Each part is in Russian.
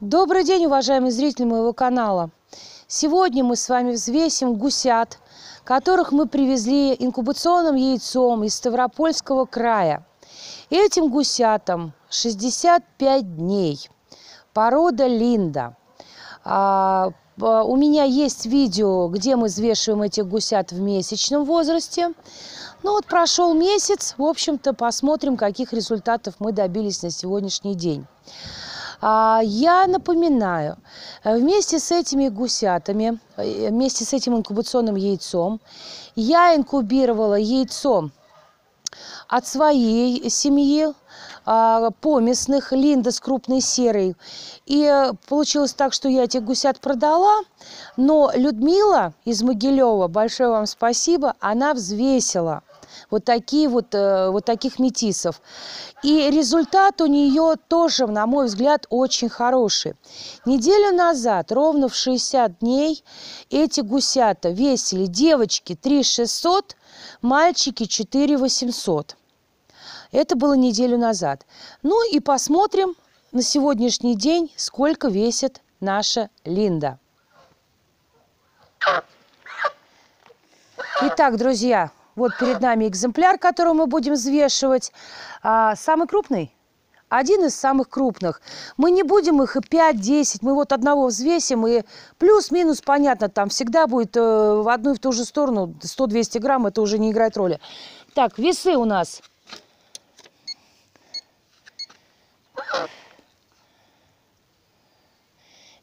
Добрый день, уважаемые зрители моего канала! Сегодня мы с вами взвесим гусят, которых мы привезли инкубационным яйцом из Ставропольского края. Этим гусятам 65 дней. Порода Линда. А, а, у меня есть видео, где мы взвешиваем этих гусят в месячном возрасте. Ну вот прошел месяц, в общем-то посмотрим, каких результатов мы добились на сегодняшний день. А, я напоминаю, э, вместе с этими гусятами, э, вместе с этим инкубационным яйцом, я инкубировала яйцо от своей семьи, а, поместных, линда с крупной серой. И э, получилось так, что я этих гусят продала, но Людмила из Могилева, большое вам спасибо, она взвесила – вот, такие вот, э, вот таких метисов. И результат у нее тоже, на мой взгляд, очень хороший. Неделю назад, ровно в 60 дней, эти гусята весили девочки 3600, мальчики 4800. Это было неделю назад. Ну и посмотрим на сегодняшний день, сколько весит наша Линда. Итак, друзья, вот перед нами экземпляр, который мы будем взвешивать. А, самый крупный? Один из самых крупных. Мы не будем их и 5-10, мы вот одного взвесим, и плюс-минус, понятно, там всегда будет э, в одну и в ту же сторону, 100-200 грамм, это уже не играет роли. Так, весы у нас.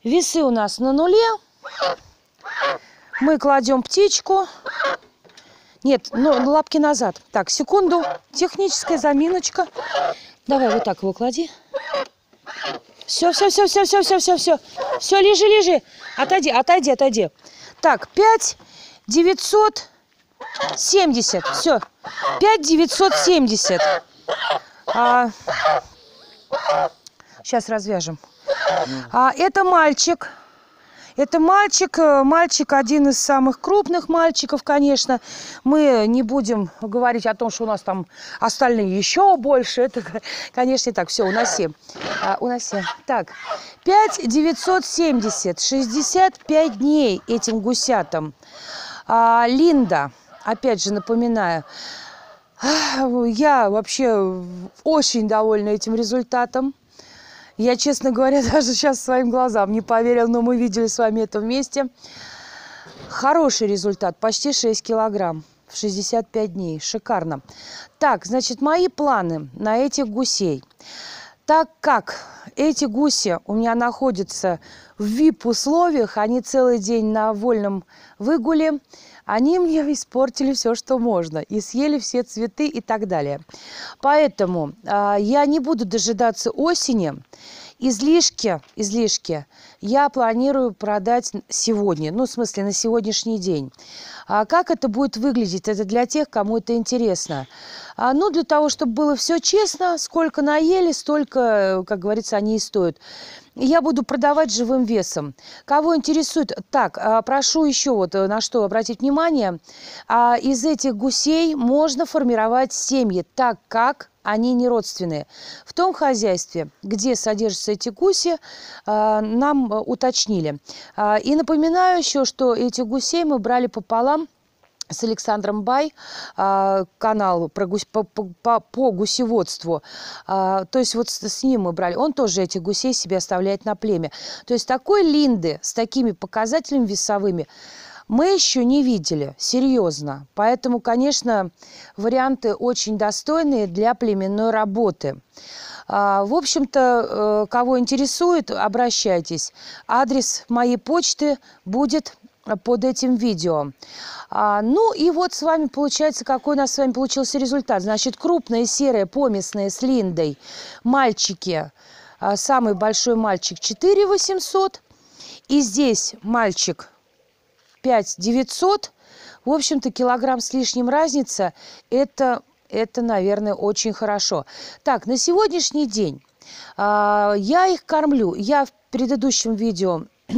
Весы у нас на нуле. Мы кладем птичку. Нет, ну, ну, лапки назад. Так, секунду. Техническая заминочка. Давай вот так его клади. Все, все, все, все, все, все, все, все. Все, лежи, лежи. Отойди, отойди, отойди. Так, 5 970. Все. 5 970. А... Сейчас развяжем. А, это мальчик. Это мальчик, э, мальчик один из самых крупных мальчиков, конечно. Мы не будем говорить о том, что у нас там остальные еще больше. Это, конечно, так, все, уноси. А, уноси. Так, 5 970, 65 дней этим гусятам. А, Линда, опять же напоминаю, я вообще очень довольна этим результатом. Я, честно говоря, даже сейчас своим глазам не поверил, но мы видели с вами это вместе. Хороший результат, почти 6 килограмм в 65 дней. Шикарно. Так, значит, мои планы на этих гусей. Так как эти гуси у меня находятся в VIP-условиях, они целый день на вольном выгуле, они мне испортили все, что можно, и съели все цветы и так далее. Поэтому э, я не буду дожидаться осени. Излишки, излишки я планирую продать сегодня, ну, в смысле, на сегодняшний день. А как это будет выглядеть? Это для тех, кому это интересно. А, ну, для того, чтобы было все честно, сколько наели, столько, э, как говорится, они и стоят. Я буду продавать живым весом. Кого интересует? Так, а, прошу еще вот э, на что обратить внимание. А, из этих гусей можно формировать семьи, так как они не родственные. В том хозяйстве, где содержатся эти гуси, а, нам э, уточнили. И напоминаю еще, что эти гусей мы брали пополам, с Александром Бай, а, канал про гусь, по, по, по гусеводству. А, то есть вот с, ним мы брали. Он тоже этих гусей себе оставляет на племя. То есть такой линды с такими показателями весовыми мы еще не видели, серьезно. Поэтому, конечно, варианты очень достойные для племенной работы. А, в общем-то, э, кого интересует, обращайтесь. Адрес моей почты будет под этим видео. А, ну и вот с вами получается, какой у нас с вами получился результат. Значит, крупные серые поместные с линдой мальчики, а, самый большой мальчик 4 800, и здесь мальчик 5 900. В общем-то, килограмм с лишним разница, это, это, наверное, очень хорошо. Так, на сегодняшний день а, я их кормлю. Я в предыдущем видео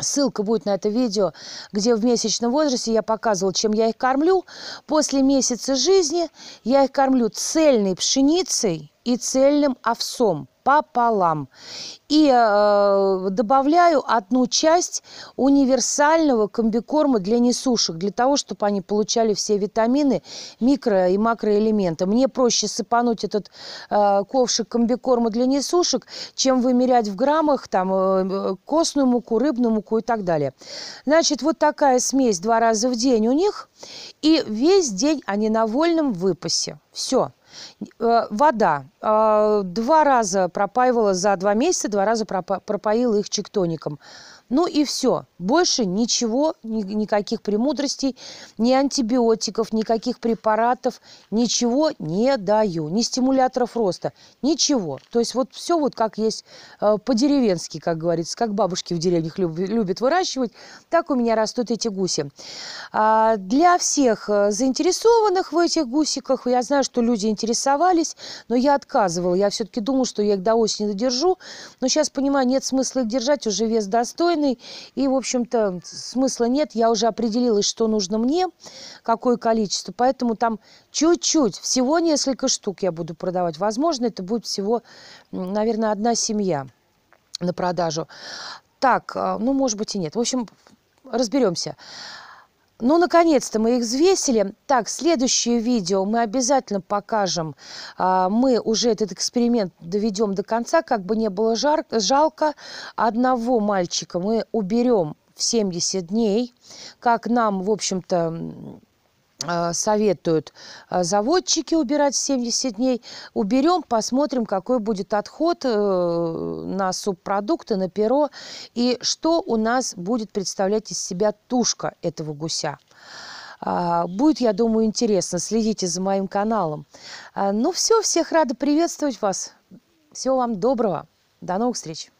Ссылка будет на это видео, где в месячном возрасте я показывала, чем я их кормлю. После месяца жизни я их кормлю цельной пшеницей и цельным овсом пополам. И э, добавляю одну часть универсального комбикорма для несушек, для того, чтобы они получали все витамины, микро- и макроэлементы. Мне проще сыпануть этот э, ковшик комбикорма для несушек, чем вымерять в граммах там, э, э костную муку, рыбную муку и так далее. Значит, вот такая смесь два раза в день у них, и весь день они на вольном выпасе. Все. Э, вода. Э, два раза пропаивала за два месяца, два раза пропоила их чектоником. Ну и все. Больше ничего, никаких премудростей, ни антибиотиков, никаких препаратов, ничего не даю. Ни стимуляторов роста, ничего. То есть вот все вот как есть э, по-деревенски, как говорится, как бабушки в деревнях любят выращивать, так у меня растут эти гуси. А, для всех заинтересованных в этих гусиках, я знаю, что люди интересуются, интересовались, но я отказывала. Я все-таки думала, что я их до осени додержу. Но сейчас понимаю, нет смысла их держать, уже вес достойный. И, в общем-то, смысла нет. Я уже определилась, что нужно мне, какое количество. Поэтому там чуть-чуть, всего несколько штук я буду продавать. Возможно, это будет всего, наверное, одна семья на продажу. Так, а, ну, может быть и нет. В общем, разберемся. Ну, наконец-то мы их взвесили. Так, следующее видео мы обязательно покажем. А, мы уже этот эксперимент доведем до конца, как бы не было жарко, жалко. Одного мальчика мы уберем в 70 дней, как нам, в общем-то, Э, советуют э, заводчики убирать 70 дней. Уберем, посмотрим, какой будет отход э, на субпродукты, на перо, и что у нас будет представлять из себя тушка этого гуся. А, будет, я думаю, интересно. Следите за моим каналом. А, ну все, всех рада приветствовать вас. Всего вам доброго. До новых встреч.